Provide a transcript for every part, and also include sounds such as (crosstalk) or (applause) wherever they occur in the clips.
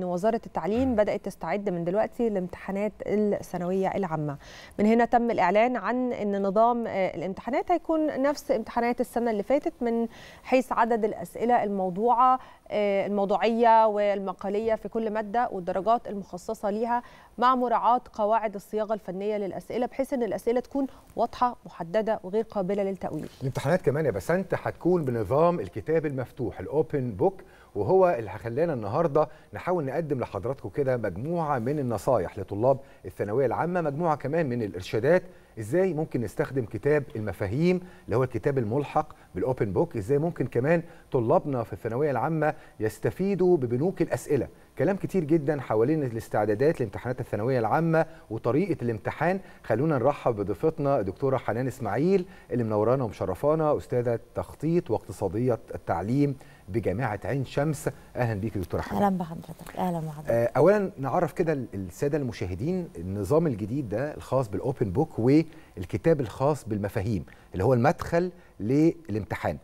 ان وزاره التعليم بدات تستعد من دلوقتي لامتحانات الثانويه العامه من هنا تم الاعلان عن ان نظام آه، الامتحانات هيكون نفس امتحانات السنه اللي فاتت من حيث عدد الاسئله الموضوعه آه، الموضوعيه والمقاليه في كل ماده والدرجات المخصصه ليها مع مراعاه قواعد الصياغه الفنيه للاسئله بحيث ان الاسئله تكون واضحه محدده وغير قابله للتاويل الامتحانات كمان يا بسنت هتكون بنظام الكتاب المفتوح الاوبن بوك وهو اللي هيخلينا النهارده نحاول نقدم لحضراتكم كده مجموعه من النصايح لطلاب الثانويه العامه مجموعه كمان من الارشادات ازاي ممكن نستخدم كتاب المفاهيم اللي هو الكتاب الملحق بالاوبن بوك ازاي ممكن كمان طلابنا في الثانويه العامه يستفيدوا ببنوك الاسئله كلام كتير جدا حوالين الاستعدادات لامتحانات الثانويه العامه وطريقه الامتحان خلونا نرحب بضيفتنا الدكتوره حنان اسماعيل اللي منورانا ومشرفانا استاذه تخطيط واقتصاديه التعليم بجامعه عين شمس اهلا بيك يا دكتوره حنان اهلا بحضرتك اهلا بحضرتك آه، اولا نعرف كده الساده المشاهدين النظام الجديد ده الخاص بالاوبن بوك والكتاب الخاص بالمفاهيم اللي هو المدخل للامتحان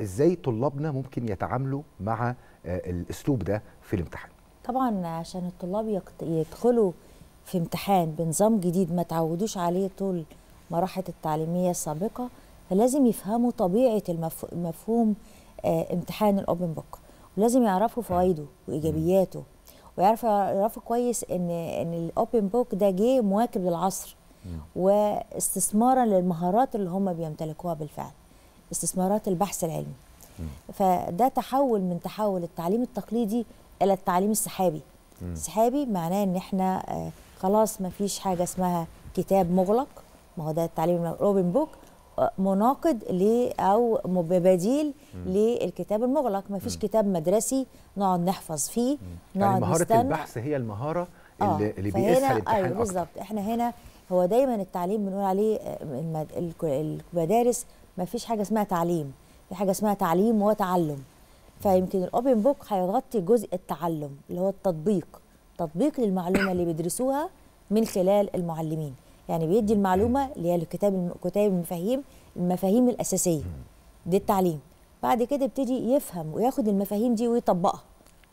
ازاي طلابنا ممكن يتعاملوا مع آه، الاسلوب ده في الامتحان طبعا عشان الطلاب يدخلوا في امتحان بنظام جديد ما تعودوش عليه طول مراحل التعليمية السابقة فلازم يفهموا طبيعة المفهوم آه، امتحان الأوبن بوك ولازم يعرفوا فوائده وإيجابياته ويعرفوا يعرفوا كويس إن إن الأوبن بوك ده جه مواكب للعصر واستثمارا للمهارات اللي هم بيمتلكوها بالفعل استثمارات البحث العلمي فده تحول من تحول التعليم التقليدي الى التعليم السحابي سحابي معناه ان احنا آه، خلاص ما فيش حاجه اسمها كتاب مغلق ما هو ده التعليم الاوبن بوك آه، مناقض ل او بديل للكتاب المغلق ما فيش كتاب مدرسي نقعد نحفظ فيه يعني نقعد يعني مهاره نستنى. البحث هي المهاره اللي, آه، اللي بيقيسها الامتحان ايوه بالظبط احنا هنا هو دايما التعليم بنقول عليه المدارس ما فيش حاجه اسمها تعليم في حاجه اسمها تعليم وتعلم فيمكن الاوبن بوك هيغطي جزء التعلم اللي هو التطبيق تطبيق للمعلومه اللي بيدرسوها من خلال المعلمين يعني بيدي المعلومه اللي هي الكتاب كتاب المفاهيم المفاهيم الاساسيه دي التعليم بعد كده يبتدي يفهم وياخد المفاهيم دي ويطبقها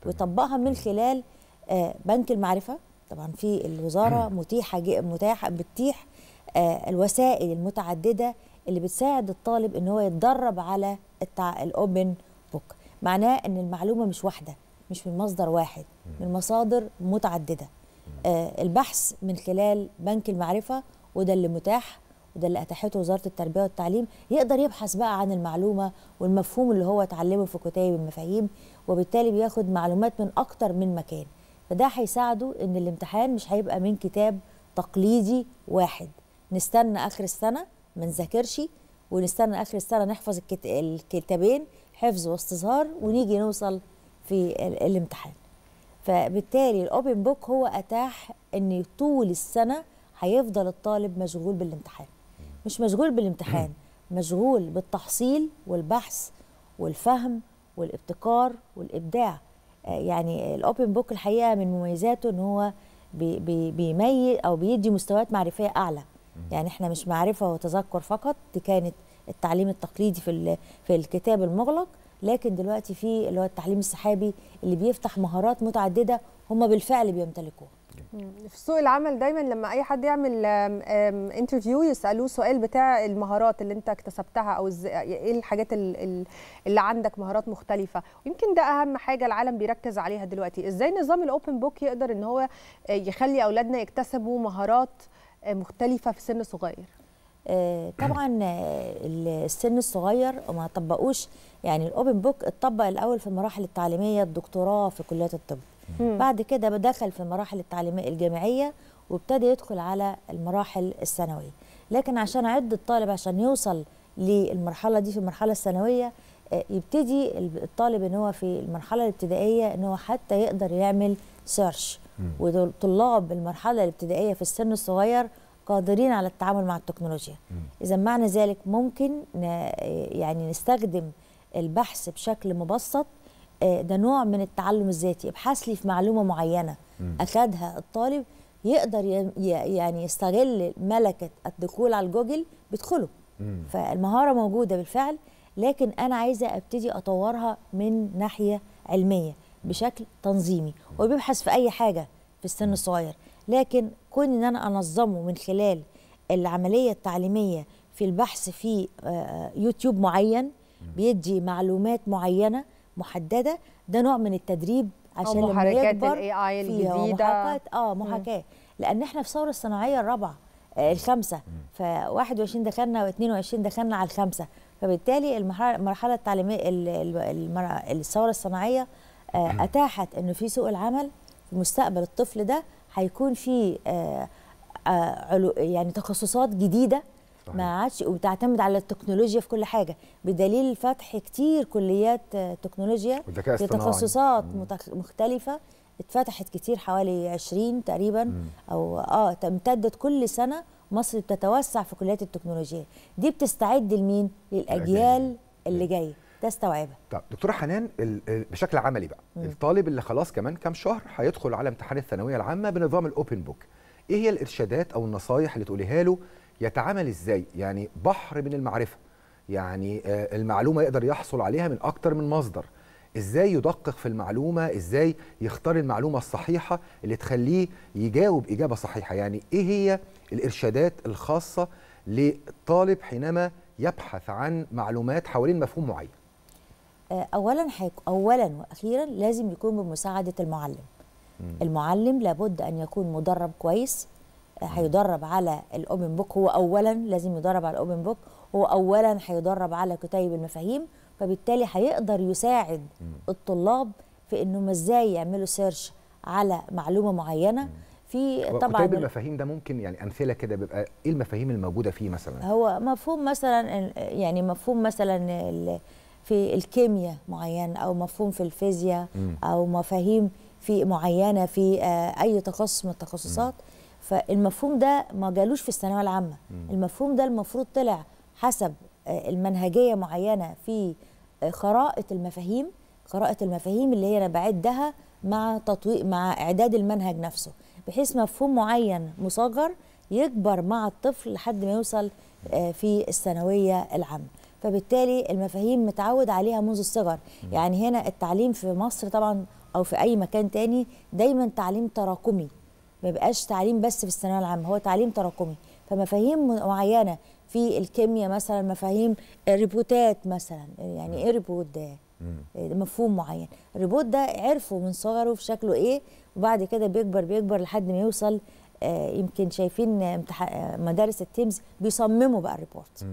ويطبقها من خلال آه، بنك المعرفه طبعا في الوزاره متيحه متاحه بتتيح آه، الوسائل المتعدده اللي بتساعد الطالب ان هو يتدرب على الاوبن بوك معناه ان المعلومه مش واحده مش من مصدر واحد من مصادر متعدده آه، البحث من خلال بنك المعرفه وده اللي متاح وده اللي اتاحته وزاره التربيه والتعليم يقدر يبحث بقى عن المعلومه والمفهوم اللي هو اتعلمه في كتيب المفاهيم وبالتالي بياخد معلومات من اكتر من مكان فده هيساعده ان الامتحان مش هيبقى من كتاب تقليدي واحد نستنى اخر السنه ما نذاكرش ونستنى اخر السنه نحفظ الكتابين حفظ واستظهار ونيجي نوصل في الامتحان فبالتالي الاوبن بوك هو اتاح ان طول السنه هيفضل الطالب مشغول بالامتحان مش مشغول بالامتحان (clears throat) مشغول بالتحصيل والبحث والفهم والابتكار والابداع آه، يعني الاوبن بوك الحقيقه من مميزاته ان هو بيميز او بيدي مستويات معرفيه اعلى يعني احنا مش معرفه وتذكر فقط دي كانت التعليم التقليدي في في الكتاب المغلق لكن دلوقتي في اللي هو التعليم السحابي اللي بيفتح مهارات متعدده هم بالفعل بيمتلكوها في سوق العمل دايما لما اي حد يعمل انترفيو يسالوه سؤال بتاع المهارات اللي انت اكتسبتها او ايه الحاجات اللي عندك مهارات مختلفه يمكن ده اهم حاجه العالم بيركز عليها دلوقتي ازاي نظام الاوبن بوك يقدر ان هو آه، يخلي اولادنا يكتسبوا مهارات آه، مختلفه في سن صغير آه، طبعا آه، السن الصغير وما طبقوش يعني الاوبن بوك اتطبق الاول في المراحل التعليميه الدكتوراه في كليات الطب بعد كده دخل في المراحل التعليميه الجامعيه وابتدى يدخل على المراحل الثانويه لكن عشان عد الطالب عشان يوصل للمرحله دي في المرحله الثانويه آه، يبتدي الطالب ان هو في المرحله الابتدائيه ان هو حتى يقدر يعمل سيرش وطلاب المرحله الابتدائيه في السن الصغير قادرين على التعامل مع التكنولوجيا اذا معنى ذلك ممكن يعني نستخدم البحث بشكل مبسط آه، ده نوع من التعلم الذاتي ابحث لي في معلومه معينه اخذها الطالب يقدر يعني يستغل ملكه الدخول على الجوجل بيدخله فالمهاره موجوده بالفعل لكن انا عايزه ابتدي اطورها من ناحيه علميه بشكل تنظيمي وبيبحث في اي حاجه في السن الصغير لكن كون ان انا انظمه من خلال العمليه التعليميه في البحث في آه، آه، يوتيوب معين بيدي معلومات معينه محدده ده نوع من التدريب عشان أو محركات الاي اي الجديده اه محاكاه لان احنا في الثوره الصناعيه الرابعه آه الخامسه ف 21 دخلنا و22 دخلنا على الخامسه فبالتالي المرحله التعليميه الثوره الصناعيه آه اتاحت انه في سوق العمل في مستقبل الطفل ده هيكون في آه، آه، يعني تخصصات جديده ما عادش وتعتمد على التكنولوجيا في كل حاجه بدليل فتح كتير كليات آه، تكنولوجيا تخصصات مختلفه اتفتحت كتير حوالي 20 تقريبا او اه تمتدت كل سنه مصر بتتوسع في كليات التكنولوجيا دي بتستعد لمين للاجيال اللي إيه. جايه تستوعبها طب دكتوره حنان بشكل عملي بقى مم. الطالب اللي خلاص كمان كام شهر هيدخل على امتحان الثانويه العامه بنظام الاوبن بوك ايه هي الارشادات او النصايح اللي تقوليها له يتعامل ازاي يعني بحر من المعرفه يعني آه، المعلومه يقدر يحصل عليها من اكتر من مصدر ازاي يدقق في المعلومه ازاي يختار المعلومه الصحيحه اللي تخليه يجاوب اجابه صحيحه يعني ايه هي الارشادات الخاصه للطالب حينما يبحث عن معلومات حوالين مفهوم معين آه، اولا حيك اولا واخيرا لازم يكون بمساعده المعلم مم. المعلم لابد ان يكون مدرب كويس آه، هيدرب على الاوبن بوك هو اولا لازم يدرب على الاوبن بوك هو اولا هيدرب على كتيب المفاهيم فبالتالي هيقدر يساعد مم. الطلاب في انهم ازاي يعملوا سيرش على معلومه معينه مم. في طبعا كتيب المفاهيم ده ممكن يعني امثله كده بيبقى ايه المفاهيم الموجوده فيه مثلا هو مفهوم مثلا يعني مفهوم مثلا في الكيمياء معينه او مفهوم في الفيزياء او مفاهيم في معينه في آه، اي تخصص من التخصصات فالمفهوم ده ما جالوش في الثانويه العامه المفهوم ده المفروض طلع حسب آه، المنهجيه معينه في خرائط آه، المفاهيم خرائط المفاهيم اللي هي انا بعدها مع تطويق مع اعداد المنهج نفسه بحيث مفهوم معين مصغر يكبر مع الطفل لحد ما يوصل في الثانويه العامه فبالتالي المفاهيم متعود عليها منذ الصغر يعني هنا التعليم في مصر طبعا او في اي مكان تاني دايما تعليم تراكمي ما بقاش تعليم بس في الثانويه العامه هو تعليم تراكمي فمفاهيم معينه في الكيمياء مثلا مفاهيم الريبوتات مثلا يعني ايه ريبوت ده مفهوم معين الريبوت ده عرفه من صغره في شكله ايه وبعد كده بيكبر بيكبر لحد ما يوصل آه، يمكن شايفين آه، مدارس التيمز بيصمموا بقى الريبورت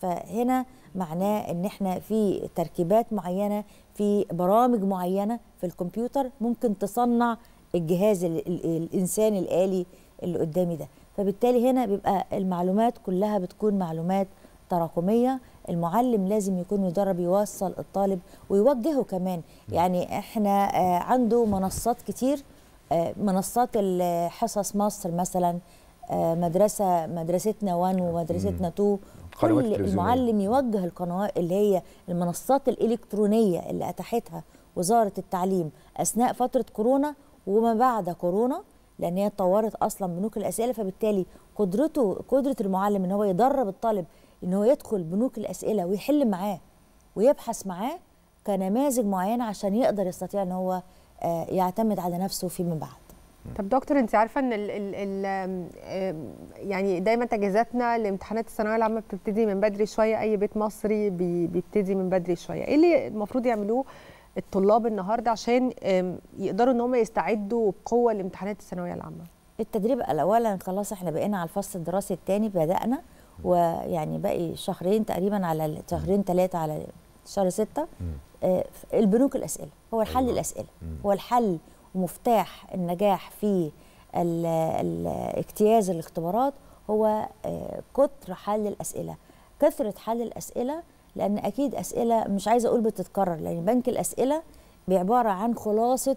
فهنا معناه ان احنا في تركيبات معينه في برامج معينه في الكمبيوتر ممكن تصنع الجهاز الانسان الالي اللي قدامي ده فبالتالي هنا بيبقى المعلومات كلها بتكون معلومات تراكميه المعلم لازم يكون مدرب يوصل الطالب ويوجهه كمان يعني احنا آه، عنده منصات كتير آه، منصات حصص مصر مثلا آه، مدرسه مدرستنا 1 ومدرستنا 2 قنوات كل المعلم يوجه القنوات اللي هي المنصات الإلكترونية اللي أتاحتها وزارة التعليم أثناء فترة كورونا وما بعد كورونا لأن هي اتطورت أصلا بنوك الأسئلة فبالتالي قدرته قدرة المعلم إن هو يدرب الطالب إن هو يدخل بنوك الأسئلة ويحل معاه ويبحث معاه كنماذج معينة عشان يقدر يستطيع إن هو آه، يعتمد على نفسه فيما بعد طب دكتور انت عارفه ان الـ الـ الـ يعني دايما تجهيزاتنا لامتحانات الثانويه العامه بتبتدي من بدري شويه اي بيت مصري بيبتدي من بدري شويه ايه اللي المفروض يعملوه الطلاب النهارده عشان يقدروا ان هم يستعدوا بقوه لامتحانات الثانويه العامه التدريب اولا خلاص احنا بقينا على الفصل الدراسي الثاني بدانا ويعني باقي شهرين تقريبا على شهرين ثلاثه على شهر ستة آه، البنوك الاسئله هو الحل أيوة. الاسئله هو الحل ومفتاح النجاح في اجتياز الاختبارات هو آه، كتر حل الاسئله كثره حل الاسئله لان اكيد اسئله مش عايزه اقول بتتكرر لان بنك الاسئله بعباره عن خلاصه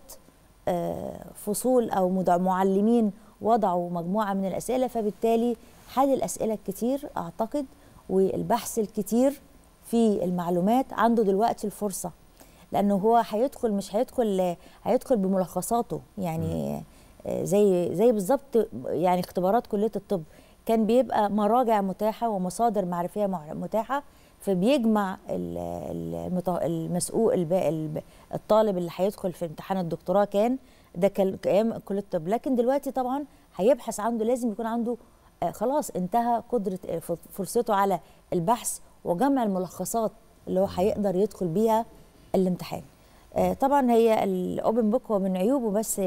آه، فصول او معلمين وضعوا مجموعه من الاسئله فبالتالي حل الاسئله الكتير اعتقد والبحث الكتير في المعلومات عنده دلوقتي الفرصه لانه هو هيدخل مش هيدخل هيدخل بملخصاته يعني آه، زي زي بالظبط يعني اختبارات كليه الطب كان بيبقى مراجع متاحه ومصادر معرفيه متاحه فبيجمع المسؤول الطالب اللي هيدخل في امتحان الدكتوراه كان ده كان ايام كليه الطب لكن دلوقتي طبعا هيبحث عنده لازم يكون عنده آه، خلاص انتهى قدره آه، فرصته على البحث وجمع الملخصات اللي هو هيقدر يدخل بيها الامتحان آه، طبعا هي الاوبن بوك هو من عيوبه بس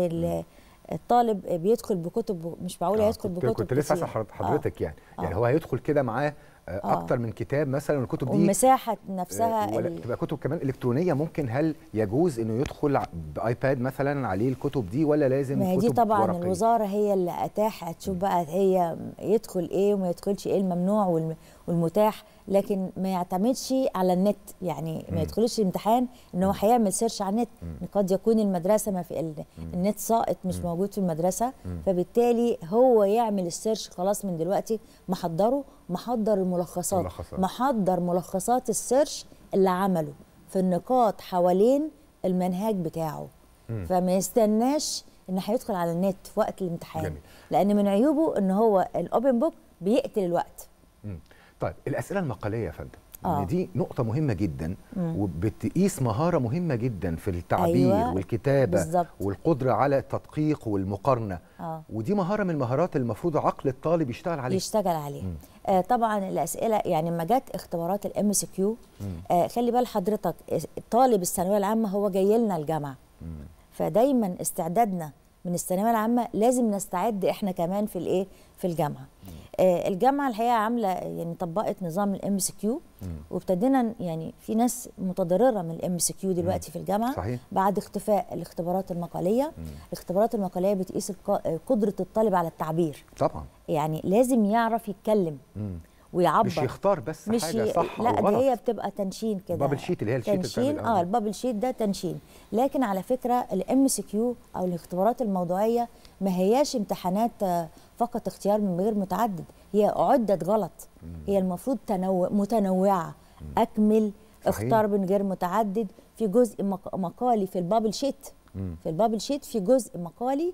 الطالب بيدخل بكتب مش معقول آه يدخل بكتب كنت لسه اسال حضرتك آه يعني, يعني آه يعني هو هيدخل كده معاه آه. آه. اكتر من كتاب مثلا الكتب دي والمساحه نفسها آه، ولا تبقى كتب كمان الكترونيه ممكن هل يجوز انه يدخل بايباد مثلا عليه الكتب دي ولا لازم ما هي دي طبعا ورقية. الوزاره هي اللي اتاحت تشوف بقى هي يدخل ايه وما يدخلش ايه الممنوع والمتاح لكن ما يعتمدش على النت يعني ما يدخلش الامتحان ان هو هيعمل سيرش على النت قد يكون المدرسه ما في النت ساقط مش موجود في المدرسه فبالتالي هو يعمل السيرش خلاص من دلوقتي محضره محضر الملخصات ملخصات. محضر ملخصات السيرش اللي عمله في النقاط حوالين المنهاج بتاعه م. فما يستناش ان هيدخل على النت في وقت الامتحان جميل. لان من عيوبه ان هو الاوبن بوك بيقتل الوقت م. طيب الاسئله المقاليه يا فندم آه. دي نقطة مهمة جدا مم. وبتقيس مهارة مهمة جدا في التعبير أيوة. والكتابة بالزبط. والقدرة على التدقيق والمقارنة آه. ودي مهارة من المهارات المفروض عقل الطالب يشتغل عليها يشتغل عليها آه طبعا الأسئلة يعني لما جت اختبارات الام سي كيو خلي بال حضرتك طالب الثانوية العامة هو جاي لنا الجامعة مم. فدايما استعدادنا من الثانويه العامه لازم نستعد احنا كمان في الايه في الجامعه آه، الجامعه الحقيقه عامله يعني طبقت نظام الام اس كيو وابتدينا يعني في ناس متضرره من الام اس كيو دلوقتي مم. في الجامعه صحيح. بعد اختفاء الاختبارات المقاليه مم. الاختبارات المقاليه بتقيس قدره الطالب على التعبير طبعا يعني لازم يعرف يتكلم مم. ويعبر مش يختار بس مش حاجه صح لا ده هي بتبقى تنشين كده بابل شيت اللي هي الشيت تنشين اه البابل شيت ده تنشين لكن على فكره الام سي كيو او الاختبارات الموضوعيه ما هياش امتحانات آه، فقط اختيار من غير متعدد هي عدت غلط هي المفروض تنوع متنوعه اكمل صحيح. اختار من غير متعدد في جزء مقالي في البابل شيت في البابل شيت في جزء مقالي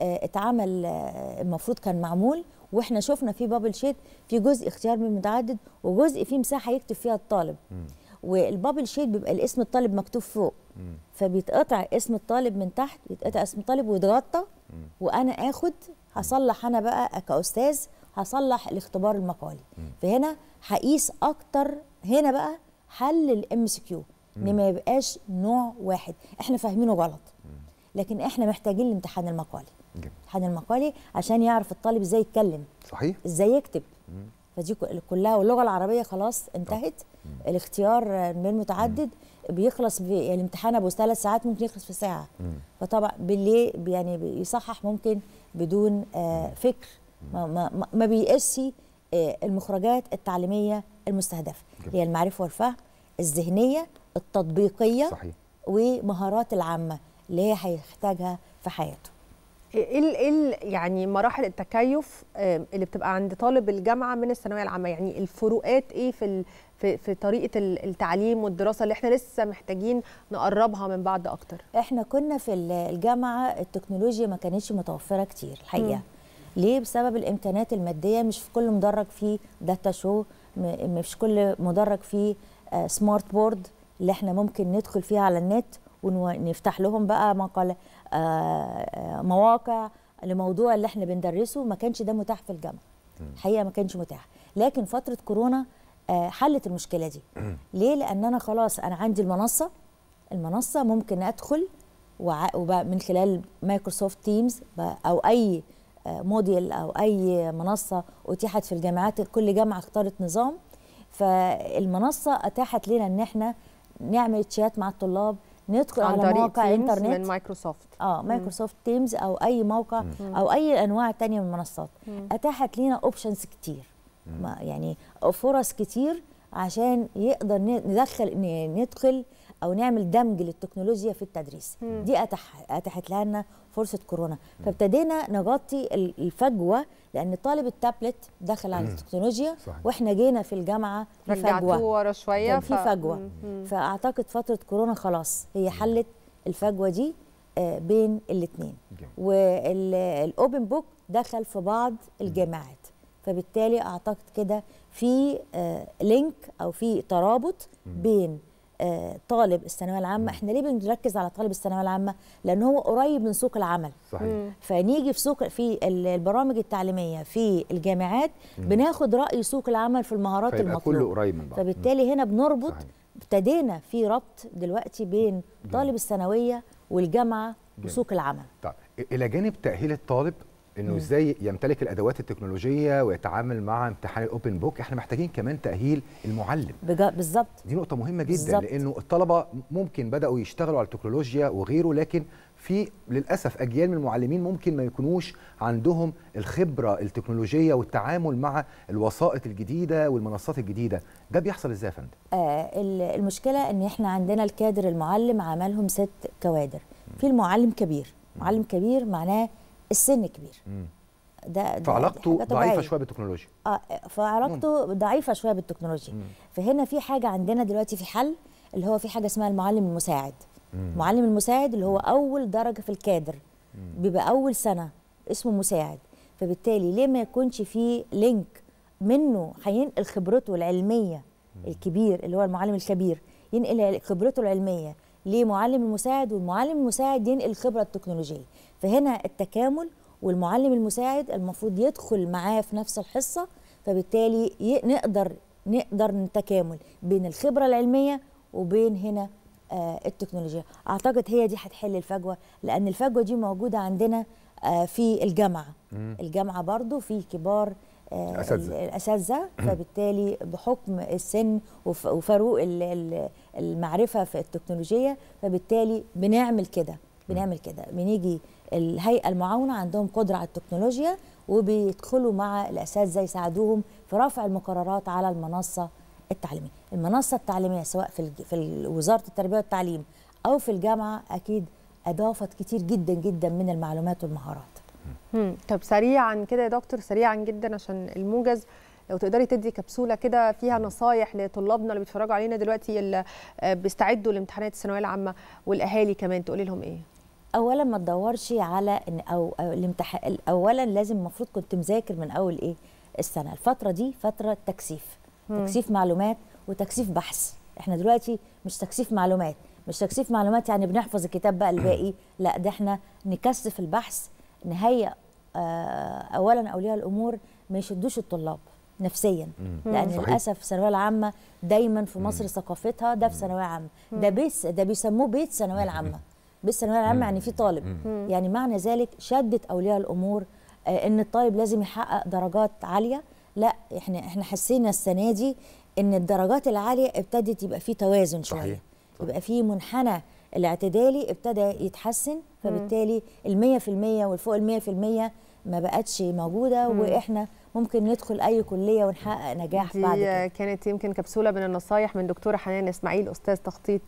آه، اتعمل آه، المفروض كان معمول واحنا شفنا في بابل شيت في جزء اختيار من متعدد وجزء فيه مساحه يكتب فيها الطالب والبابل شيت بيبقى الاسم الطالب مكتوب فوق فبيتقطع اسم الطالب من تحت بيتقطع اسم الطالب ويتغطى وانا اخد هصلح انا بقى كاستاذ هصلح الاختبار المقالي فهنا هقيس اكتر هنا بقى حل الام سي كيو ان ما يبقاش نوع واحد احنا فاهمينه غلط لكن احنا محتاجين الامتحان المقالي حد المقالي عشان يعرف الطالب ازاي يتكلم صحيح ازاي يكتب مم. فدي كلها واللغه العربيه خلاص انتهت مم. الاختيار من متعدد مم. بيخلص يعني الامتحان ابو ثلاث ساعات ممكن يخلص في ساعه مم. فطبعا بالليل يعني بيصحح ممكن بدون آه فكر ما, ما, ما بيقيسش آه المخرجات التعليميه المستهدفه هي المعرفه والفهم الذهنيه التطبيقيه صحيح. ومهارات العامه اللي هي هيحتاجها في حياته إيه, ايه ال يعني مراحل التكيف اللي بتبقى عند طالب الجامعه من الثانويه العامه يعني الفروقات ايه في في, في طريقه التعليم والدراسه اللي احنا لسه محتاجين نقربها من بعض اكتر احنا كنا في الجامعه التكنولوجيا ما كانتش متوفره كتير الحقيقه م. ليه بسبب الامكانيات الماديه مش في كل مدرج فيه داتا شو مش كل مدرج فيه سمارت آه، بورد اللي احنا ممكن ندخل فيها على النت ونفتح لهم بقى مقال آه، آه، مواقع لموضوع اللي احنا بندرسه ما كانش ده متاح في الجامعه الحقيقه ما كانش متاح لكن فتره كورونا آه، حلت المشكله دي ليه لان انا خلاص انا عندي المنصه المنصه ممكن ادخل ومن خلال مايكروسوفت تيمز او اي موديل او اي منصه اتيحت في الجامعات كل جامعه اختارت نظام فالمنصه اتاحت لنا ان احنا نعمل تشات مع الطلاب ندخل على طريق موقع انترنت من مايكروسوفت اه مايكروسوفت تيمز او اي موقع مم. او اي انواع تانية من المنصات اتاحت لينا اوبشنز كتير مم. يعني فرص كتير عشان يقدر ندخل ندخل او نعمل دمج للتكنولوجيا في التدريس مم. دي أتح... اتحت لنا فرصه كورونا فابتدينا نغطي الفجوه لان طالب التابلت دخل على التكنولوجيا صحيح. واحنا جينا في الجامعه في فجوه ورا شويه في ف... فجوه مم. فاعتقد فتره كورونا خلاص هي حلت الفجوه دي آه، بين الاثنين والاوبن بوك دخل في بعض الجامعات فبالتالي اعتقد كده في لينك آه، او في ترابط بين آه، طالب الثانويه العامه احنا ليه بنركز على طالب الثانويه العامه لان هو قريب من سوق العمل صحيح. فنيجي في سوق في البرامج التعليميه في الجامعات بناخد راي سوق العمل في المهارات المطلوبه قريب من بعض فبالتالي هنا بنربط ابتدينا في ربط دلوقتي بين طالب الثانويه والجامعه وسوق العمل طيب الى جانب تاهيل الطالب انه ازاي يمتلك الادوات التكنولوجيه ويتعامل مع امتحان الاوبن بوك احنا محتاجين كمان تاهيل المعلم بالظبط دي نقطه مهمه جدا بالزبط. لانه الطلبه ممكن بداوا يشتغلوا على التكنولوجيا وغيره لكن في للاسف اجيال من المعلمين ممكن ما يكونوش عندهم الخبره التكنولوجيه والتعامل مع الوسائط الجديده والمنصات الجديده ده بيحصل ازاي يا فندم آه المشكله ان احنا عندنا الكادر المعلم عملهم ست كوادر في المعلم كبير معلم كبير معناه السن كبير ده, ده فعلاقته ضعيفه شويه بالتكنولوجيا اه فعلاقته مم. ضعيفه شويه بالتكنولوجيا مم. فهنا في حاجه عندنا دلوقتي في حل اللي هو في حاجه اسمها المعلم المساعد مم. المعلم المساعد اللي هو اول درجه في الكادر مم. بيبقى اول سنه اسمه مساعد فبالتالي ليه ما يكونش في لينك منه هينقل خبرته العلميه الكبير اللي هو المعلم الكبير ينقل خبرته العلميه لمعلم المساعد والمعلم المساعد ينقل الخبره التكنولوجيه فهنا التكامل والمعلم المساعد المفروض يدخل معاه في نفس الحصه فبالتالي نقدر نقدر نتكامل بين الخبره العلميه وبين هنا آه، التكنولوجيا اعتقد هي دي هتحل الفجوه لان الفجوه دي موجوده عندنا آه، في الجامعه الجامعه برضو في كبار آه، الاساتذه فبالتالي بحكم السن وفاروق المعرفه في التكنولوجيا فبالتالي بنعمل كده بنعمل كده بنيجي الهيئه المعاونه عندهم قدره على التكنولوجيا وبيدخلوا مع الاساتذه يساعدوهم في رفع المقررات على المنصه التعليميه المنصه التعليميه سواء في في وزاره التربيه والتعليم او في الجامعه اكيد اضافت كتير جدا جدا من المعلومات والمهارات طب سريعا كده يا دكتور سريعا جدا عشان الموجز لو تقدري تدي كبسوله كده فيها نصايح لطلابنا اللي بيتفرجوا علينا دلوقتي اللي بيستعدوا لامتحانات الثانويه العامه والاهالي كمان تقولي لهم ايه اولا ما تدورش على ان او, الامتحان اولا لازم المفروض كنت مذاكر من اول ايه السنه الفتره دي فتره تكثيف تكثيف معلومات وتكثيف بحث احنا دلوقتي مش تكثيف معلومات مش تكثيف معلومات يعني بنحفظ الكتاب بقى الباقي (clears throat) لا ده احنا نكثف البحث نهيئ آه، اولا اولياء الامور ما يشدوش الطلاب نفسيا مم. لان صحيح. للاسف الثانويه العامه دايما في مصر مم. ثقافتها ده في ثانويه عامه ده بيس ده بيسموه بيت الثانويه العامه بالثانويه العامه يعني في طالب مم. يعني معنى ذلك شدت اولياء الامور آه، ان الطالب لازم يحقق درجات عاليه لا احنا احنا حسينا السنه دي ان الدرجات العاليه ابتدت يبقى في توازن شويه صحيح. صحيح. يبقى في منحنى الاعتدالي ابتدى يتحسن فبالتالي ال 100% والفوق ال 100% ما بقتش موجوده مم. واحنا ممكن ندخل اي كليه ونحقق نجاح دي بعد كانت يمكن كبسوله من النصايح من دكتوره حنان اسماعيل استاذ تخطيط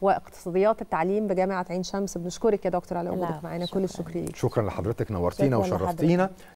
واقتصاديات التعليم بجامعه عين شمس بنشكرك يا دكتور على وجودك معانا كل الشكر ليك شكرا لحضرتك نورتينا وشرفتينا